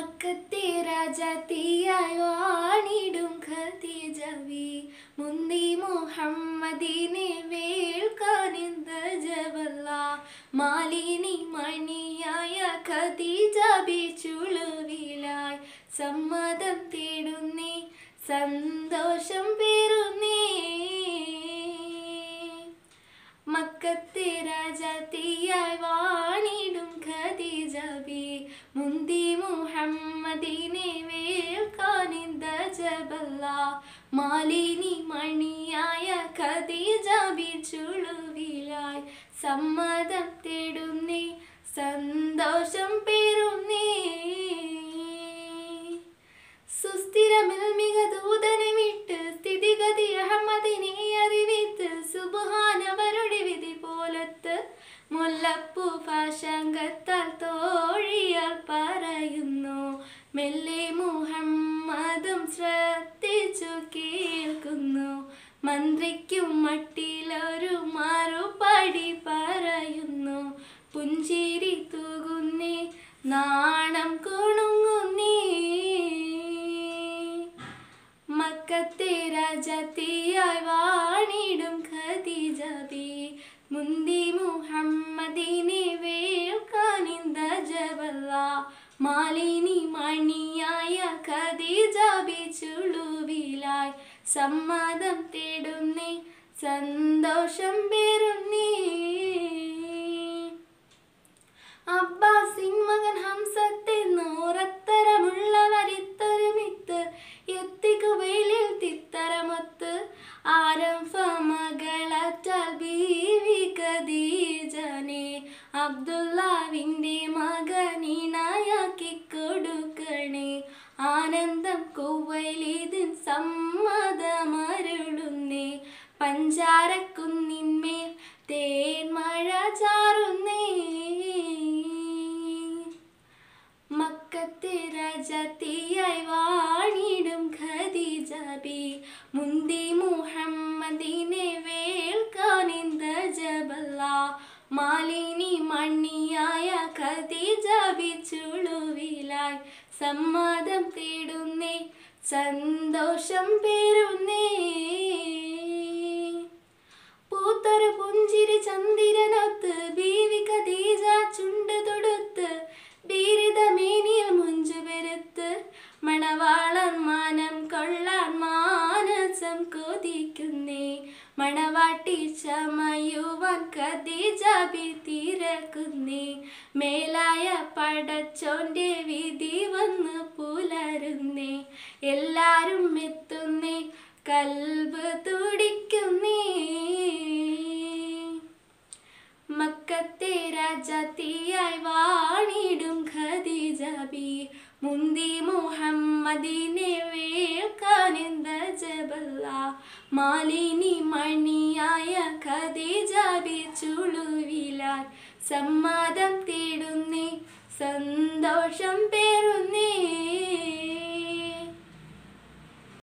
മക്കത്തെ രാജാത്തിയായി വാണിടും ഖദീജവി മുന്തി മുഹമ്മദിനെ വേൾക്കാനിന്ത ജവല്ല മാലിനി മണിയായ ഖദീജ ചുളുവിലായ് സമ്മതം തേടുന്നേ സന്തോഷം പേറുന്നേ മക്കത്തെ രാജാത്തിയായി വാണിടും ഖദീജ മുന്തി മദീനെ വേൽക്കാനിന്ദ ജബല്ല മാലിനി മണിയായ ഖദീജ ബിച്ചുളുവിലായി സമ്മതം തേടുന്നേ സന്തോഷം പേരുന്നേ സുസ്ഥിരമിൽ മികദൂതനെ വിട്ട് സ്ഥിതിഗതി അഹമ്മദിനെ അറിവിത്ത് സുബുഹാനവരുടെ വിധി പോലത്ത് മുല്ലപ്പൂ പാശങ്കത്താൽ തോഴിയാൽ പറയുന്നു മെല്ലെ മുഹമ്മദും ശ്രദ്ധിച്ചു കേൾക്കുന്നു മന്ത്രിക്കും മട്ടിലൊരു മറുപടി പറയുന്നു പുഞ്ചിരി തൂകുന്നി നാണം കുണുങ്ങുന്നി മക്കത്തെ രാജത്തിയായി വാണിടും ഖദീജബി മുന്തി മുഹമ്മദിനെ വേൽക്കാനിന്ദ ജവല്ല മാലിനി ചുളുവിലായി സമ്മതം തേടും നീ സന്തോഷം പേരും നീ അബ്ബാസിൻ മകൻ ഹംസത്തെ നൂറത്തരമുള്ളവരിത്തൊരുമിത്ത് എത്തിക്കുവയിലിൽ തിത്തരമൊത്ത് ആരംഭ മകളറ്റാൽ ബീവി കദീജനെ അബ്ദുല്ലാവിൻ്റെ മകനിനായ പഞ്ചാരക്കുന്നിന്മേൽ മഴ ചാറുന്നേ മക്കത്തിരജത്തിയായി വാണിടും ഖദീജബി മുന്തി മുഹമ്മദിനെ വേൾക്കാനിന്ദ ജബല്ല മാലിനി മണ്ണിയായ ഖദീജബി ചുളുവിലായി സമ്മതം തേടുന്നേ സന്തോഷം പേരുന്നേ ചുന്തിരനൊത്ത് ബീവി ഖദീജ ചുണ്ട് തൊടുത്ത് ബീരിത മേനിയിൽ മുഞ്ചു പെരുത്ത് മണവാളൻ മാനം കൊള്ളാൻ മാനസം കൊതിക്കുന്നേ മണവാട്ടി ചമയുവാൻ ഖദീജ ബി തീരക്കുന്നേ മേലായ പടച്ചോന്റെ വിധി വന്ന് പുലരുന്നേ എല്ലാരും എത്തുന്നേ കൽബ് തുടിക്കുന്നേ നബി മുന്തി മുഹമ്മദിനെ വേൽക്കാനെന്ത ജബല്ല മാലിനി മണിയായ ഖദീജ ചുളുവിലാൽ സമ്മതം തേടുന്നേ സന്തോഷം പേറുന്നേ